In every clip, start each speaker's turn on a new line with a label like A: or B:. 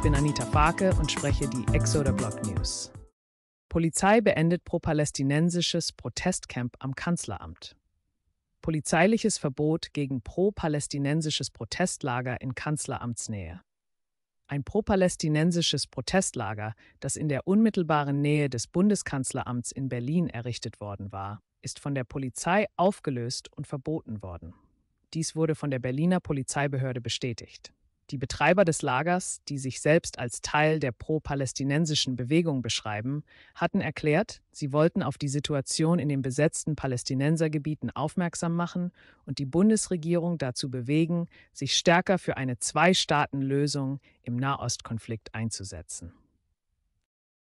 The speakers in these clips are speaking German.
A: Ich bin Anita Farke und spreche die Exoder Block News. Polizei beendet pro-palästinensisches Protestcamp am Kanzleramt. Polizeiliches Verbot gegen pro-palästinensisches Protestlager in Kanzleramtsnähe. Ein pro-palästinensisches Protestlager, das in der unmittelbaren Nähe des Bundeskanzleramts in Berlin errichtet worden war, ist von der Polizei aufgelöst und verboten worden. Dies wurde von der Berliner Polizeibehörde bestätigt. Die Betreiber des Lagers, die sich selbst als Teil der pro-palästinensischen Bewegung beschreiben, hatten erklärt, sie wollten auf die Situation in den besetzten Palästinensergebieten aufmerksam machen und die Bundesregierung dazu bewegen, sich stärker für eine Zwei-Staaten-Lösung im Nahostkonflikt einzusetzen.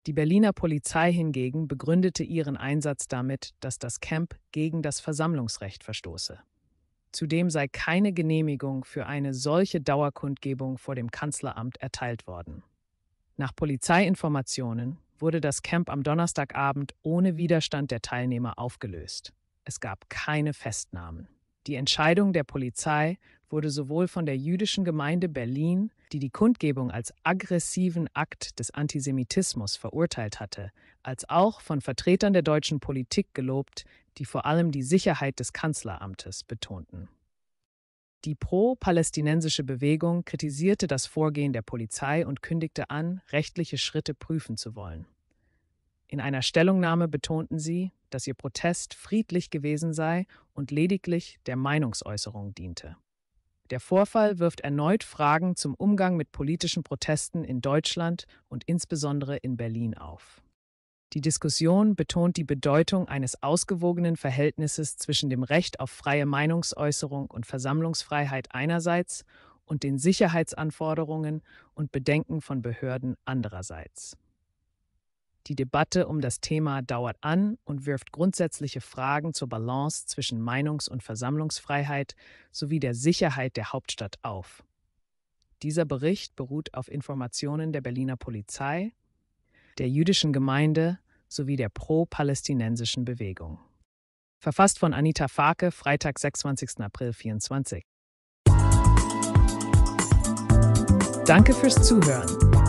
A: Die Berliner Polizei hingegen begründete ihren Einsatz damit, dass das Camp gegen das Versammlungsrecht verstoße. Zudem sei keine Genehmigung für eine solche Dauerkundgebung vor dem Kanzleramt erteilt worden. Nach Polizeiinformationen wurde das Camp am Donnerstagabend ohne Widerstand der Teilnehmer aufgelöst. Es gab keine Festnahmen. Die Entscheidung der Polizei wurde sowohl von der jüdischen Gemeinde Berlin, die die Kundgebung als aggressiven Akt des Antisemitismus verurteilt hatte, als auch von Vertretern der deutschen Politik gelobt, die vor allem die Sicherheit des Kanzleramtes betonten. Die pro-palästinensische Bewegung kritisierte das Vorgehen der Polizei und kündigte an, rechtliche Schritte prüfen zu wollen. In einer Stellungnahme betonten sie, dass ihr Protest friedlich gewesen sei und lediglich der Meinungsäußerung diente. Der Vorfall wirft erneut Fragen zum Umgang mit politischen Protesten in Deutschland und insbesondere in Berlin auf. Die Diskussion betont die Bedeutung eines ausgewogenen Verhältnisses zwischen dem Recht auf freie Meinungsäußerung und Versammlungsfreiheit einerseits und den Sicherheitsanforderungen und Bedenken von Behörden andererseits. Die Debatte um das Thema dauert an und wirft grundsätzliche Fragen zur Balance zwischen Meinungs- und Versammlungsfreiheit sowie der Sicherheit der Hauptstadt auf. Dieser Bericht beruht auf Informationen der Berliner Polizei, der jüdischen Gemeinde sowie der pro-palästinensischen Bewegung. Verfasst von Anita Farke, Freitag, 26. April 2024. Danke fürs Zuhören.